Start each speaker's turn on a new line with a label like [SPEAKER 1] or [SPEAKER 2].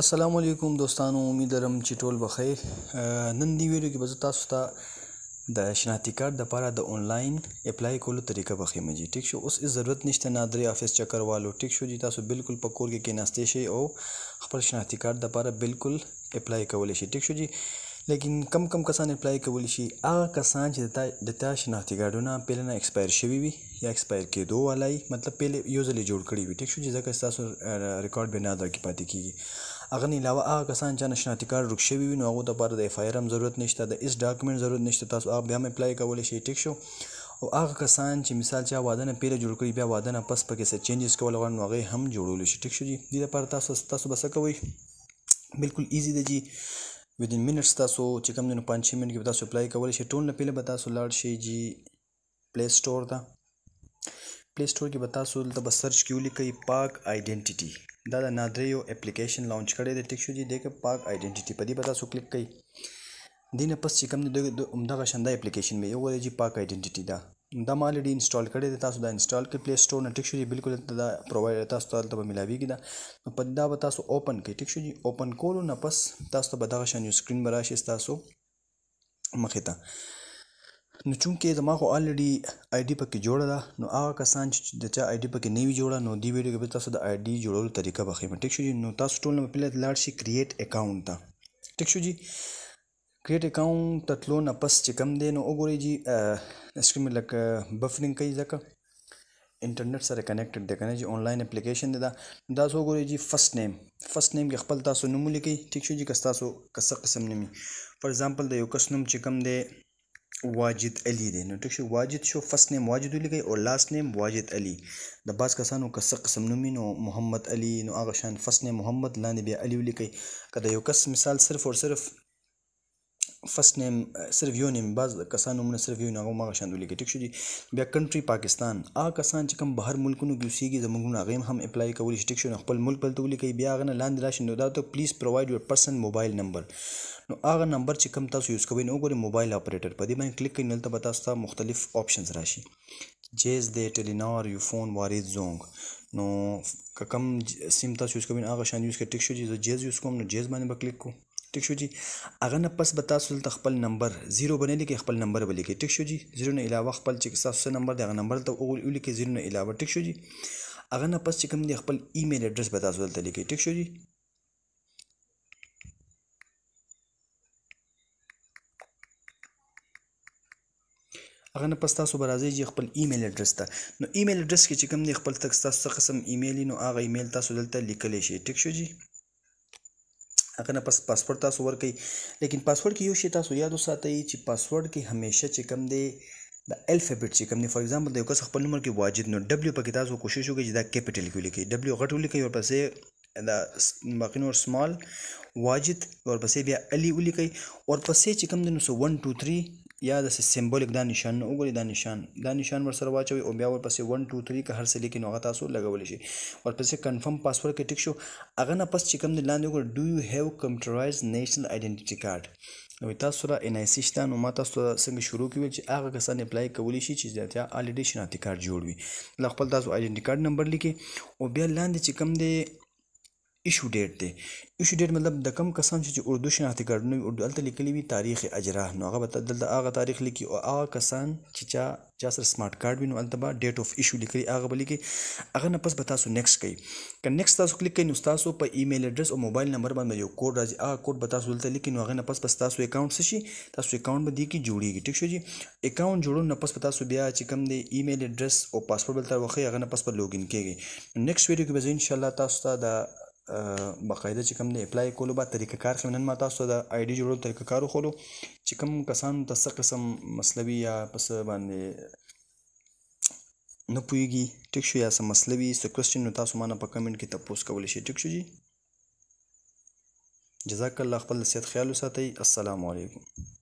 [SPEAKER 1] السلام علیکم دوستانو امید لرم چې ټول به خیر نن دی ویډیو کې به تاسو ته د شناختی کارت لپاره د آنلاین اپلای کولو طریقه به خیم جی ټیک شو اوس هیڅ ضرورت نشته نادری افیس چکر والو ټیک شو جی تاسو بالکل په کور کې کېناستئ شئ او خپل شناختی کارت لپاره بالکل اپلای کولی شئ ټیک شو جی لیکن کم کم کسان اپلای کولی شي هغه کسان چې د تا شناختی کارتونه پهله نه ایکسپایر شوي وي یا ایکسپایر کېدو والای مطلب پهله یوزلی جوړ کړي وي ټیک شو جی ځکه ستاسو ریکارډ به نادر کې پاتې کیږي هغه نه علاوه هغه کسان چې نشناتی کارت رک شوی وي نو هغه د بار د اف آی آر هم ضرورت نشته د اس ډاکومنټ ضرورت نشته تاسو هغه بیا هم اپلای کولای شئ ټیک شو او هغه کسان چې مثال چې واده نه پیره جوړ کړی بیا واده نه پس پکې څه چینجز کول غواړي نو هغه هم جوړول شي ټیک شو جی د لپاره تاسو تاسو بس کوي بالکل ایزی دی جی ودین منټس تاسو چې کوم نه 5 منټ کې تاسو اپلای کولای شئ ټول نه پیله به تاسو لاړ شئ جی پلی سٹور ته پلی سٹور کې به تاسو دلته به سرچ کیو لیکي پاک آئیډینټیټي دا د نادری یو اپلیکیشن لانچ کړی دی ټیک شو جی دغه پاک ائیډنټیټی په دې به تاسو کلیک کړئ دینه پس چې کوم د عمدغه شنده اپلیکیشن مې یو ولې جی پاک ائیډنټیټی دا دا ما الریډي انسټال کړی دی تاسو دا انسټال کې پلی سٹور نه ټیک شو جی بالکل دا پرووایډر تاسو ته به ملاویږي دا نو په دا به تاسو اوپن کړئ ټیک شو جی اوپن کولو نه پس تاسو ته به دغه شنه سکرین براشي تاسو مخې ته نو چونکې زما خو الریډي آی ډي پکې جوړه ده نو هغه کسان چې د چا آی ډي پکې نه وي جوړه نو دې ویډیو کې به تاسو د آی ډي جوړولو طریقه بخیم ټیک شو جی نو تاسو ټول نه پله لاړ شي کریټ اکاؤنټ ته ټیک شو جی کریټ اکاؤنټ ته تلو نه پس چې کم دی نو وګورئ جی اسکرین مې لکه بفرینګ کوي ځکه انټرنیټ سره کنیکټډ دی کنه جی آنلاین اپلیکیشن دی دا دا څو ګورئ جی فرست نیم فرست نیم کې خپل تاسو نوم ولیکئ ټیک شو جی که تاسو کس قسم نومي فار ایگزامپل د یو کس نوم چې کم دی واجد علي دی نو ټیک شو واجد شو فرست نیم واجد ولګي او لاست نیم واجد علي د باز کسانو که څه قسم نوم نو محمد علي نو هغه شان فرست نیم محمد لاندې بیا علي ولګي کله یو کس مثال صرف او صرف فسٹ نیم صرف یو نیم بعض کسان نومونه صرف یو نغو مغه شاندو لګی ټیک شو دي بیا کنټری پاکستان آ کسان چې کوم بهر ملکونو کې اوسېږي زموږ ناغیم هم اپلای کولی شي ټیک شو خپل ملک بل تولی کوي بیا غنه لاندې راشي نو دا ته پلیز پروواید یور پرسن موبایل نمبر نو هغه نمبر چې کوم تاسو یوز کوئ نو ګورئ موبایل اپریټر په دې باندې کلیک کړئ نو تاسو ته مختلف آپشنز راشي جیز دې ټلینار یو فون وارد زونګ نو کم سیم تاسو یوز کوئ هغه شان یوز کړئ ټیک شو چې جیز یوز کوم نو جیز باندې به کلیک کوئ ټیک شو جی هغه نه پس به تاسو ته خپل نمبر 0 باندې لیکي خپل نمبر به لیکي ټیک شو جی 0 نه علاوه خپل چې تاسو نمبر دغه نمبر ته وګورئ لیکي 0 نه علاوه ټیک شو جی هغه نه پس چې کوم دی خپل ایمیل اډرس به تاسو ته لیکي ټیک شو جی هغه نه پس تاسو برازي چې خپل ایمیل اډرس ته نو ایمیل اډرس کې چې کوم دی خپل تک تاسو قسم ایمیل نو هغه ایمیل تاسو دلته لیکلی شئ ټیک شو جی هغه نه پس پاسورډ تاسو ورکړئ لیکن پاسورډ کې یو شی تاسو یاد وساتئ چې پاسورډ کې همیشه چې کم دی د الفابت چې کوم دی فار ایگزامپل د یو کس خپل نمبر کې واجد نو دبليو پکې تاسو کوشش وکړئ چې دا کیپټل کې ولیکئ دبليو غټ ولیکئ او پسې دا باقی نور سمال واجد e او پسې بیا علي ولیکئ او پسې چې کوم دی نو 1 2 3 یا د سمبولیک دا نشان نه وګوري دا نشان دا نشان ور سره واچوي او بیا ورپسې 1 2 3 که هر څه لیکي نو هغه تاسو لګولی شي ورپسې کنفرم پاسورډ کې ټیک شو هغه نه پس چې کوم دی لاندې وګورئ ډو یو هیو کمپیوټرایز نېشنل آیډنټیټي کارت نو تاسو را ان ایس شته نو ما تاسو څنګه شروع کیږي چې هغه کسان اپلای کولی شي چې ځاتیا الډي شناختی کارت جوړ وي ل خپل تاسو آیډنټی کارت نمبر لیکي او بیا لاندې چې کوم دی ایشو ډیټ دی ایشو ډیټ مطلب د کم کسان چې اردو شناختی کارډونه اردو الته لیکلي وي تاریخ اجرا نو هغه به دلته هغه تاریخ لیکي او هغه کسان چې چا چا سره سمارټ کارت وي نو الته به ډیټ اف ایشو لیکلي هغه به لیکي هغه نه پس به تاسو نیکسټ کوي که نیکسټ تاسو کلیک کوي نو تاسو په ایمیل اډرس او موبایل نمبر باندې یو کوډ راځي هغه کوډ به تاسو دلته لیکي نو هغه نه پس پس تاسو اکاؤنټ شي تاسو اکاؤنټ به دی کې جوړیږي ټیک شو جی اکاؤنټ جوړو نه پس تاسو بیا چې کوم دی ایمیل اډرس او پاسورډ بلته وخی هغه نه پس په لوګین کیږي نیکسټ ویډیو کې به ان شاء الله تاسو ته د باقاعده چې کوم دی اپلای کولو به طریقه کار خو نن ما تاسو ته د آی ډی جوړولو طریقه کار وخولو چې کوم کسانو ته څه قسم مسلوي یا پس باندې نه پوهیږي ټیک شو یا څه مسلوي څه کوېسچن نو تاسو مانه په کمنټ کې تپوس کولی شئ ټیک شو جی جزاک الله خپل صحت خیال وساتئ السلام علیکم